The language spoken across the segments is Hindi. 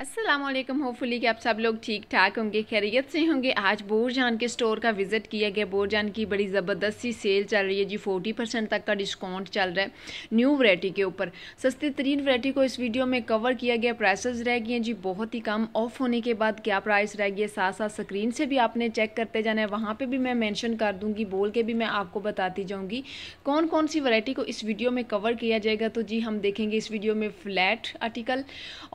असलम होपफुली कि आप सब लोग ठीक ठाक होंगे खैरियत से होंगे आज बोरजान के स्टोर का विज़िट किया गया बोरजान की बड़ी ज़बरदस्त सी सेल चल रही है जी 40 परसेंट तक का डिस्काउंट चल रहा है न्यू वरायटी के ऊपर सस्ती तरीन वरायटी को इस वीडियो में कवर किया गया प्राइसेस रह गई हैं जी बहुत ही कम ऑफ होने के बाद क्या प्राइस रह गई है साथ साथ स्क्रीन से भी आपने चेक करते जाना है वहाँ पर भी मैं मैंशन कर दूँगी बोल के भी मैं आपको बताती जाऊँगी कौन कौन सी वरायटी को इस वीडियो में कवर किया जाएगा तो जी हम देखेंगे इस वीडियो में फ्लैट आर्टिकल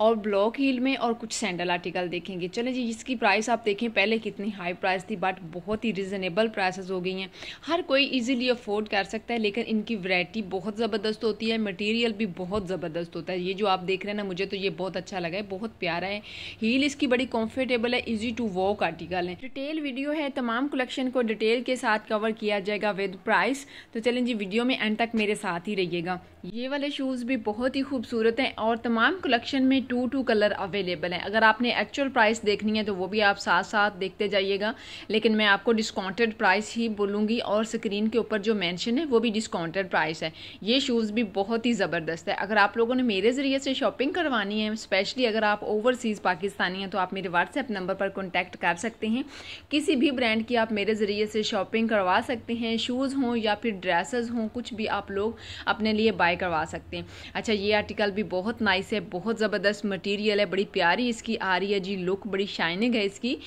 और ब्लॉक हील में में और कुछ सैंडल आर्टिकल देखेंगे चलें जी इसकी प्राइस आप देखें पहले कितनी हाई प्राइस थी बट बहुत ही रिजनेबल प्राइसेस हो गई हैं हर कोई इजीली अफोर्ड कर सकता है लेकिन इनकी वैरायटी बहुत ज़बरदस्त होती है मटेरियल भी बहुत ज़बरदस्त होता है ये जो आप देख रहे हैं ना मुझे तो ये बहुत अच्छा लगा है बहुत प्यारा है हील इसकी बड़ी कम्फर्टेबल है ईजी टू वॉक आर्टिकल है डिटेल वीडियो है तमाम कलेक्शन को डिटेल के साथ कवर किया जाएगा विद प्राइस तो चलें जी वीडियो में एंड तक मेरे साथ ही रहिएगा ये वाले शूज़ भी बहुत ही खूबसूरत हैं और तमाम कलेक्शन में two two colour available available हैं अगर आपने एक्चुअल प्राइस देखनी है तो वो भी आप साथ साथ देखते जाइएगा लेकिन मैं आपको डिस्काउंटेड प्राइस ही बोलूँगी और स्क्रीन के ऊपर जो मैंशन है वो भी डिस्काउंटेड प्राइस है ये शूज़ भी बहुत ही ज़बरदस्त है अगर आप लोगों ने मेरे ज़रिए से शॉपिंग करवानी है स्पेशली अगर आप ओवरसीज़ पाकिस्तानी हैं तो आप मेरे व्हाट्सएप नंबर पर कॉन्टैक्ट कर सकते हैं किसी भी ब्रांड की आप मेरे ज़रिए से शॉपिंग करवा सकते हैं शूज़ हों या फिर ड्रेसेस हों कुछ भी आप लोग अपने लिए बाय करवा सकते हैं अच्छा ये आर्टिकल भी बहुत नाइस है बहुत ज़बरदस्त मटीरियल है बड़ी प्यारी इसकी आ रही है जी लुक बड़ी शाइनिंग है इसकी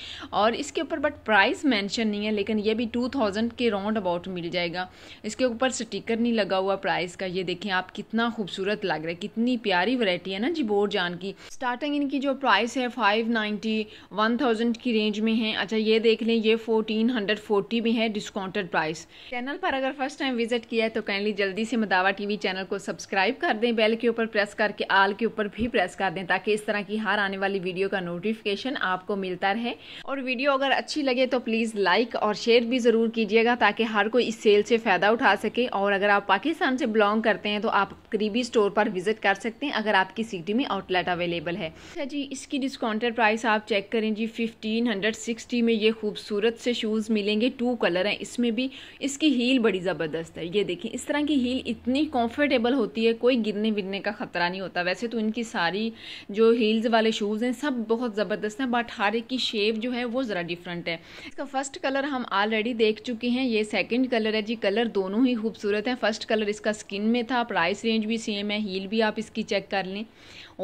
और इसके ऊपर बट प्राइस मेंशन नहीं है लेकिन ये भी टू थाउजेंड के राउंड अबाउट मिल जाएगा इसके ऊपर स्टिकर नहीं लगा हुआ प्राइस का ये देखें आप कितना खूबसूरत लग रहा है कितनी प्यारी वरायटी है ना जी बोर जान की स्टार्टिंग इनकी जो प्राइस है फाइव नाइन्टी वन थाउजेंड की रेंज में है अच्छा ये देख लें ये फोर्टीन हंड्रेड फोर्टी में है डिस्काउंटेड प्राइस चैनल पर अगर फर्स्ट टाइम विजिट किया है तो काइंडली जल्दी से मदावा टीवी चैनल को सब्सक्राइब कर दें बेल के ऊपर प्रेस करके आल के ऊपर भी प्रेस कर दें ताकि इस तरह की हर लगातार आने वाली वीडियो का नोटिफिकेशन आपको मिलता रहे और वीडियो अगर अच्छी लगे तो प्लीज़ लाइक और शेयर भी ज़रूर कीजिएगा ताकि हर कोई इस सेल से फ़ायदा उठा सके और अगर आप पाकिस्तान से बिलोंग करते हैं तो आप करीबी स्टोर पर विजिट कर सकते हैं अगर आपकी सिटी में आउटलेट अवेलेबल है अच्छा जी इसकी डिस्काउंटेड प्राइस आप चेक करें जी फिफ्टीन हंड्रेड सिक्सटी में ये खूबसूरत से शूज़ मिलेंगे टू कलर हैं इसमें भी इसकी हील बड़ी ज़बरदस्त है ये देखें इस तरह की हील इतनी कम्फर्टेबल होती है कोई गिरने विरने का ख़तरा नहीं होता वैसे तो इनकी सारी जो हील्स वाले शूज़ हैं सब बहुत ज़बरदस्त हैं बट हर एक की शेप जो है वो ज़रा डिफरेंट है इसका फर्स्ट कलर हम ऑलरेडी देख चुके हैं ये सेकेंड कलर है जी कलर दोनों ही खूबसूरत हैं फर्स्ट कलर इसका स्किन में था प्राइस रेंज रेंज भी सेम है हील भी आप इसकी चेक कर लें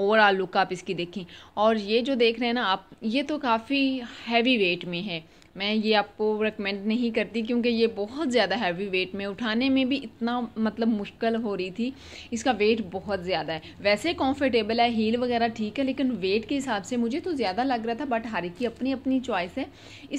ओवरऑल लुक आप इसकी देखें और ये जो देख रहे हैं ना आप ये तो काफ़ी हैवी वेट में है मैं ये आपको रिकमेंड नहीं करती क्योंकि ये बहुत ज़्यादा हैवी वेट में उठाने में भी इतना मतलब मुश्किल हो रही थी इसका वेट बहुत ज़्यादा है वैसे कंफर्टेबल है हील वगैरह ठीक है लेकिन वेट के हिसाब से मुझे तो ज़्यादा लग रहा था बट हर की अपनी अपनी चॉइस है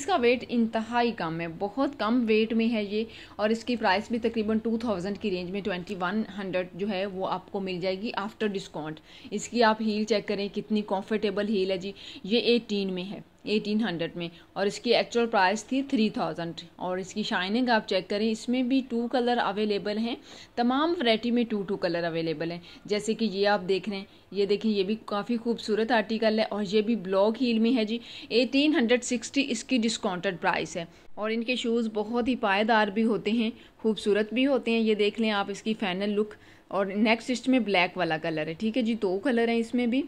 इसका वेट इंतहाई कम है बहुत कम वेट में है ये और इसकी प्राइस भी तकरीबन टू थाउजेंड की रेंज में ट्वेंटी वन हंड्रेड जो है वो आपको मिल जाएगी आफ्टर डिस्काउंट इसकी आप हील चेक करें कितनी कॉम्फर्टेबल हील है जी ये एटीन में है एटीन हंड्रेड में और इसकी एक्चुअल प्राइस थी थ्री थाउजेंड और इसकी शाइनिंग आप चेक करें इसमें भी टू कलर अवेलेबल हैं तमाम वैरायटी में टू टू कलर अवेलेबल हैं जैसे कि ये आप देख रहे हैं ये देखिए ये भी काफ़ी खूबसूरत आर्टिकल है और ये भी ब्लॉक हील में है जी सिक्सटी इसकी डिस्काउंटेड प्राइस है और इनके शूज़ बहुत ही पायेदार भी होते हैं खूबसूरत भी होते हैं ये देख लें आप इसकी फाइनल लुक और नेक्स्ट इसमें ब्लैक वाला कलर है ठीक है जी दो तो कलर हैं इसमें भी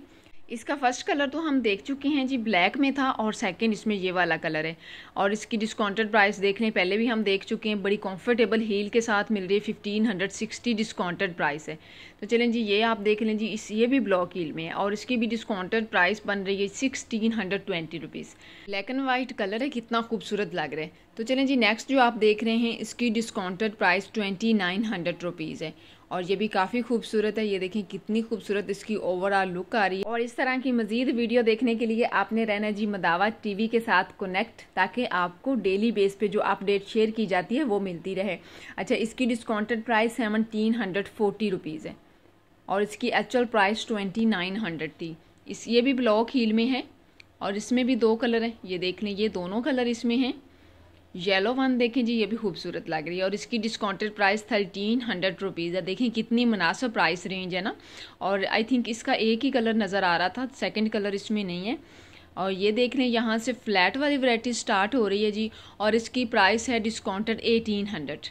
इसका फर्स्ट कलर तो हम देख चुके हैं जी ब्लैक में था और सेकंड इसमें ये वाला कलर है और इसकी डिस्काउंटेड प्राइस देख पहले भी हम देख चुके हैं बड़ी कंफर्टेबल हील के साथ मिल रही है fifteen hundred sixty discounted price है तो चलें जी ये आप देख लें जी इस ये भी ब्लॉक हील में है और इसकी भी डिस्काउंटेड प्राइस बन रही है sixteen hundred twenty rupees black and white colour है कितना खूबसूरत लग रहा है तो चलें जी नेक्स्ट जो आप देख रहे हैं इसकी discounted price twenty nine hundred rupees है और ये भी काफ़ी खूबसूरत है ये देखें कितनी खूबसूरत इसकी ओवरऑल लुक आ रही है और इस तरह की मजीद वीडियो देखने के लिए आपने रहना जी मदावा टीवी के साथ कनेक्ट ताकि आपको डेली बेस पे जो अपडेट शेयर की जाती है वो मिलती रहे अच्छा इसकी discounted price seventeen hundred forty rupees है और इसकी actual price twenty nine hundred थी इस ये भी ब्लॉक हील में है और इसमें भी दो कलर हैं ये देख लें ये दोनों कलर इसमें हैं येलो वन देखें जी ये भी खूबसूरत लग रही है और इसकी discounted price thirteen hundred rupees है देखें कितनी मुनासब प्राइस रेंज है ना और आई थिंक इसका एक ही कलर नज़र आ रहा था सेकंड कलर इसमें नहीं है और ये देख लें यहाँ से फ्लैट वाली वैरायटी स्टार्ट हो रही है जी और इसकी प्राइस है डिस्काउंटेड एटीन हंड्रेड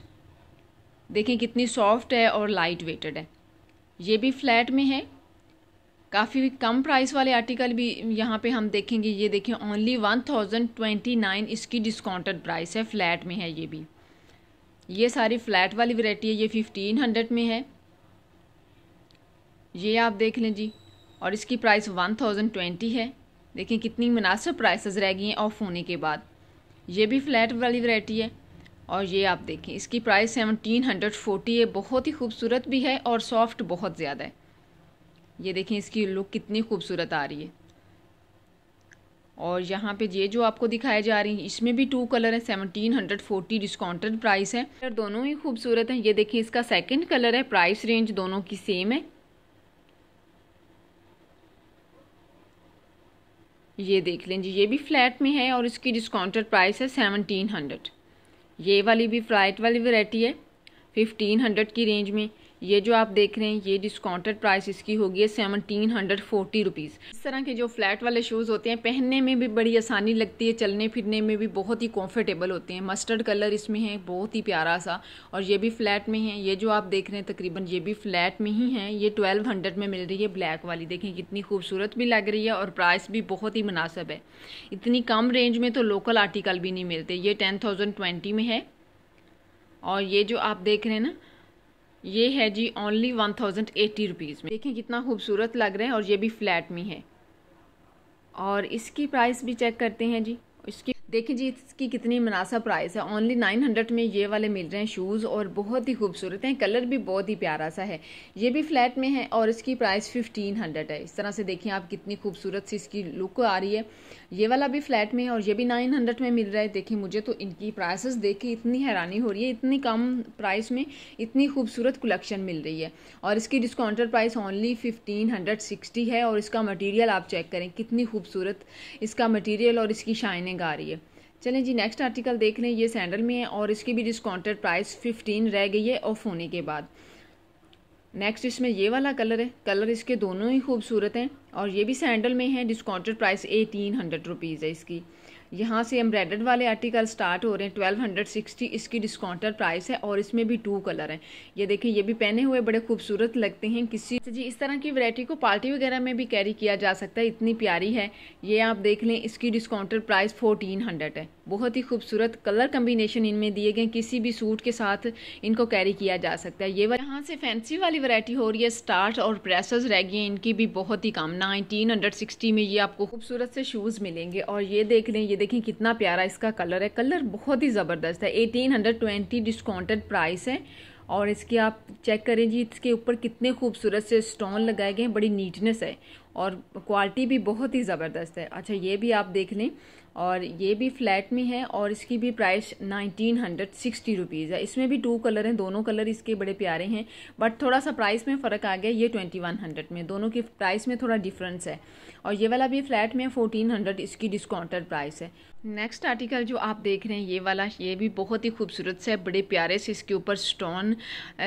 देखें कितनी सॉफ्ट है और लाइट वेटेड है ये भी फ्लैट में है काफ़ी कम प्राइस वाले आर्टिकल भी यहाँ पे हम देखेंगे ये देखें only one thousand twenty nine इसकी डिस्काउंटेड प्राइस है फ्लैट में है ये भी ये सारी फ्लैट वाली वैरायटी है ये फिफ्टीन हंड्रेड में है ये आप देख लें जी और इसकी प्राइस वन थाउजेंड ट्वेंटी है देखें कितनी मुनासिब प्राइसेस रह गई हैं ऑफ होने के बाद ये भी फ्लैट वाली वैरायटी है और ये आप देखें इसकी प्राइस सेवनटीन हंड्रेड फोर्टी है बहुत ही खूबसूरत भी है और सॉफ्ट बहुत ज़्यादा है ये देखें इसकी लुक कितनी खूबसूरत आ रही है और यहाँ पे ये जो आपको दिखाई जा रही है इसमें भी टू कलर है seventeen hundred forty discounted price है कलर दोनों ही खूबसूरत हैं ये देखिए इसका सेकंड कलर है प्राइस रेंज दोनों की सेम है ये देख लें जी ये भी फ्लैट में है और इसकी डिस्काउंटेड प्राइस है सेवनटीन हंड्रेड ये वाली भी फ्लाइट वाली वेराइटी है फिफ्टीन हंड्रेड की रेंज में ये जो आप देख रहे हैं ये डिस्काउंटेड प्राइस इसकी होगी है सेवनटीन हंड्रेड फोर्टी रुपीज़ इस तरह के जो फ्लैट वाले शूज़ होते हैं पहनने में भी बड़ी आसानी लगती है चलने फिरने में भी बहुत ही कंफर्टेबल होते हैं मस्टर्ड कलर इसमें है बहुत ही प्यारा सा और ये भी फ्लैट में है ये जो आप देख रहे हैं तकरीबन ये भी फ्लैट में ही है ये ट्वेल्व हंड्रेड में मिल रही है ब्लैक वाली देखें कितनी खूबसूरत भी लग रही है और प्राइस भी बहुत ही मुनासब है इतनी कम रेंज में तो लोकल आर्टिकल भी नहीं मिलते ये टेन थाउजेंड ट्वेंटी में है और ये जो आप देख रहे हैं ना ये है जी only one thousand eighty rupees में देखें कितना खूबसूरत लग रहे हैं और ये भी फ्लैट में है और इसकी प्राइस भी चेक करते हैं जी इसकी देखिए जी इसकी कितनी मुनासब प्राइस है ओनली 900 में ये वाले मिल रहे हैं शूज़ और बहुत ही खूबसूरत हैं कलर भी बहुत ही प्यारा सा है ये भी फ्लैट में है और इसकी प्राइस 1500 है इस तरह से देखिए आप कितनी खूबसूरत सी इसकी लुक आ रही है ये वाला भी फ्लैट में है और ये भी 900 में मिल रहा है देखिए मुझे तो इनकी प्राइसेस देख के इतनी हैरानी हो रही है इतनी कम प्राइस में इतनी खूबसूरत कलेक्शन मिल रही है और इसकी डिस्काउंटर प्राइस ओनली फिफ्टीन है और इसका मटीरियल आप चेक करें कितनी खूबसूरत इसका मटीरियल और इसकी शाइनिंग आ रही है चलें जी नेक्स्ट आर्टिकल देख रहे हैं ये सैंडल में है और इसकी भी डिस्काउंटेड प्राइस फिफ्टीन रह गई है ऑफ होने के बाद नेक्स्ट इसमें ये वाला कलर है कलर इसके दोनों ही खूबसूरत हैं और ये भी सैंडल में है discounted price eighteen hundred rupees है इसकी यहाँ से एम्ब्रॉयडर्ड वाले आर्टिकल स्टार्ट हो रहे हैं ट्वेल्व हंड्रेड सिक्सटी इसकी डिस्काउंटर प्राइस है और इसमें भी टू कलर हैं ये देखें ये भी पहने हुए बड़े खूबसूरत लगते हैं किसी जी इस तरह की वरायटी को पार्टी वगैरह में भी कैरी किया जा सकता है इतनी प्यारी है ये आप देख लें इसकी डिस्काउंटर प्राइस फोर्टीन हंड्रेड है बहुत ही खूबसूरत कलर कम्बिनेशन इनमें दिए गए किसी भी सूट के साथ इनको कैरी किया जा सकता है ये यहाँ से फैंसी वाली वैरायटी हो रही है स्टार्ट और ब्रेसेस रह गए हैं इनकी भी बहुत ही कम नाइनटीन हंड्रेड सिक्सटी में ये आपको खूबसूरत से शूज़ मिलेंगे और ये देख लें ये देखें कितना प्यारा इसका कलर है कलर बहुत ही ज़बरदस्त है eighteen hundred twenty discounted price है और इसकी आप चेक करें जी इसके ऊपर कितने खूबसूरत से स्टोन लगाए गए हैं बड़ी नीटनेस है और क्वालिटी भी बहुत ही ज़बरदस्त है अच्छा ये भी आप देख लें और ये भी फ्लैट में है और इसकी भी price nineteen hundred sixty rupees है इसमें भी टू कलर हैं दोनों कलर इसके बड़े प्यारे हैं बट थोड़ा सा प्राइस में फ़र्क आ गया ये ट्वेंटी वन हंड्रेड में दोनों की प्राइस में थोड़ा डिफरेंस है और ये वाला भी फ्लैट में फोर्टीन हंड्रेड इसकी डिस्काउंटेड प्राइस है नेक्स्ट आर्टिकल जो आप देख रहे हैं ये वाला ये भी बहुत ही खूबसूरत से बड़े प्यारे से इसके ऊपर स्टोन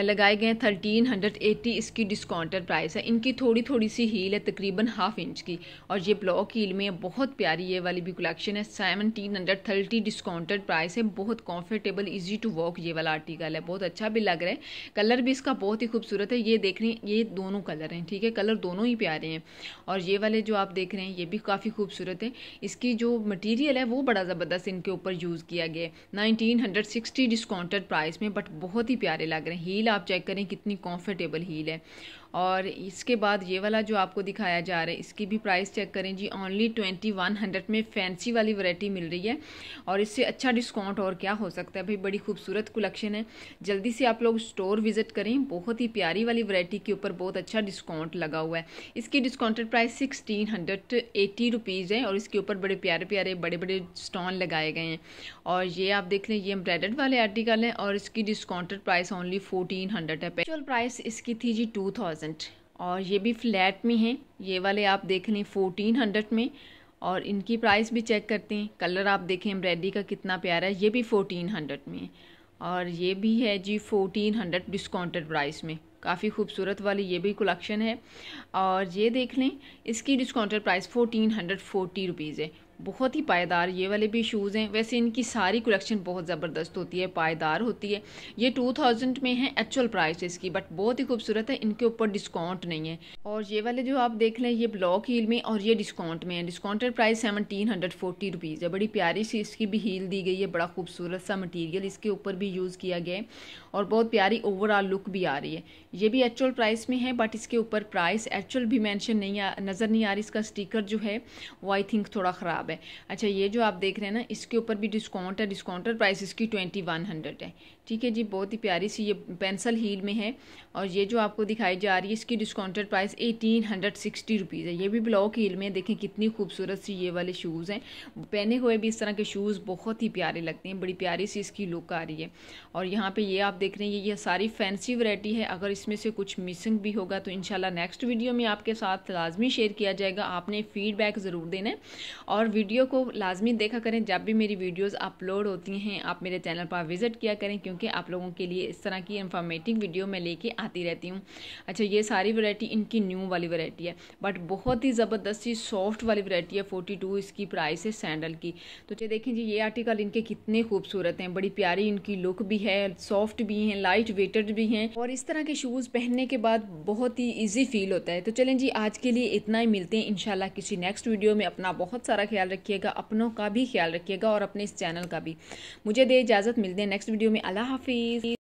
लगाए गए थर्टीन हंड्रेड एट्टी इसकी डिस्काउंटेड प्राइस है इनकी थोड़ी थोड़ी सी हील है तकरीबन हाफ इंच की और ये ब्लॉक हील में बहुत प्यारी ये वाली भी कलेक्शन है है seventeen hundred thirty discounted price है बहुत कंफर्टेबल इजी टू वॉक ये वाला आर्टिकल है बहुत अच्छा भी लग रहा है कलर भी इसका बहुत ही खूबसूरत है ये देख रहे हैं ये दोनों कलर हैं ठीक है कलर दोनों ही प्यारे हैं और ये वाले जो आप देख रहे हैं ये भी काफ़ी खूबसूरत है इसकी जो मटीरियल है वो बड़ा ज़बरदस्त इनके ऊपर यूज़ किया गया है नाइनटीन डिस्काउंटेड प्राइस में बट बहुत ही प्यारे लग रहे हैं हील आप चेक करें कितनी कम्फर्टेबल हील है और इसके बाद ये वाला जो आपको दिखाया जा रहा है इसकी भी प्राइस चेक करें जी ओनली ट्वेंटी वन हंड्रेड में फैंसी वाली वैरायटी मिल रही है और इससे अच्छा डिस्काउंट और क्या हो सकता है भाई बड़ी खूबसूरत कलेक्शन है जल्दी से आप लोग स्टोर विजिट करें बहुत ही प्यारी वाली वरायटी के ऊपर बहुत अच्छा डिस्काउंट लगा हुआ है इसकी discounted price sixteen hundred eighty rupees है और इसके ऊपर बड़े प्यारे प्यारे बड़े बड़े स्टॉन लगाए गए हैं और ये आप देख लें ये एम्ब्रॉयडर्ड वाले आर्टिकल हैं और इसकी discounted price only fourteen hundred है एक्चुअल प्राइस इसकी थी जी टू थाउजेंड थाउजेंड और ये भी फ्लैट में हैं ये वाले आप देख लें फोर्टीन हंड्रेड में और इनकी प्राइस भी चेक करते हैं कलर आप देखें एम्ब्रॉयडरी का कितना प्यारा है ये भी फोर्टीन हंड्रेड में है और ये भी है जी फोर्टीन हंड्रेड डिस्काउंटेड प्राइस में काफ़ी खूबसूरत वाली ये भी कलेक्शन है और ये देख लें इसकी discounted price fourteen hundred forty rupees है बहुत ही पायदार ये वाले भी शूज़ हैं वैसे इनकी सारी कलेक्शन बहुत ज़बरदस्त होती है पायदार होती है ये टू थाउजेंड में है एक्चुअल प्राइस इसकी बट बहुत ही खूबसूरत है इनके ऊपर डिस्काउंट नहीं है और ये वाले जो आप देख लें ये ब्लॉक हील में और ये डिस्काउंट में है discounted price seventeen hundred forty rupees है बड़ी प्यारी सी इसकी भी हील दी गई है बड़ा खूबसूरत सा मटीरियल इसके ऊपर भी यूज़ किया गया है और बहुत प्यारी ओवरऑल लुक भी आ रही है ये भी एक्चुअल प्राइस में है बट इसके ऊपर प्राइस एक्चुअल भी मैंशन नहीं नज़र नहीं आ रही इसका स्टीकर जो है वो आई थिंक थोड़ा ख़राब है अच्छा ये जो आप देख रहे हैं ना इसके ऊपर भी डिस्काउंट है डिस्काउंटर प्राइस इसकी ट्वेंटी वन हंड्रेड है ठीक है जी बहुत ही प्यारी सी ये पेंसिल हील में है और ये जो आपको दिखाई जा रही है इसकी discounted price eighteen hundred sixty rupees है ये भी ब्लॉक हील में देखें कितनी खूबसूरत सी ये वाले शूज़ हैं पहने हुए भी इस तरह के शूज़ बहुत ही प्यारे लगते हैं बड़ी प्यारी सी इसकी लुक आ रही है और यहाँ पर ये आप देख रहे हैं ये सारी फैंसी वरायटी है अगर इसमें से कुछ मिसिंग भी होगा तो इन नेक्स्ट वीडियो में आपके साथ लाजमी शेयर किया जाएगा आपने फीडबैक ज़रूर देना है और वीडियो को लाजमी देखा करें जब भी मेरी वीडियोस अपलोड होती हैं आप मेरे चैनल पर विज़िट किया करें क्योंकि आप लोगों के लिए इस तरह की इन्फॉर्मेटिव वीडियो मैं लेके आती रहती हूँ अच्छा ये सारी वैरायटी इनकी न्यू वाली वैरायटी है बट बहुत ही ज़बरदस्त ही सॉफ्ट वाली वरायटी है फोर्टी इसकी प्राइस है सैंडल की तो चलिए देखें जी ये आर्टिकल इनके कितने खूबसूरत हैं बड़ी प्यारी इनकी लुक भी है सॉफ्ट भी हैं लाइट वेटेड भी हैं और इस तरह के शूज़ पहनने के बाद बहुत ही ईजी फील होता है तो चलें जी आज के लिए इतना ही मिलते हैं इन किसी नेक्स्ट वीडियो में अपना बहुत सारा ख्याल रखिएगा अपनों का भी ख्याल रखिएगा और अपने इस चैनल का भी मुझे दे इजाज़त मिलते हैं नेक्स्ट वीडियो में अल्लाह हाफिज़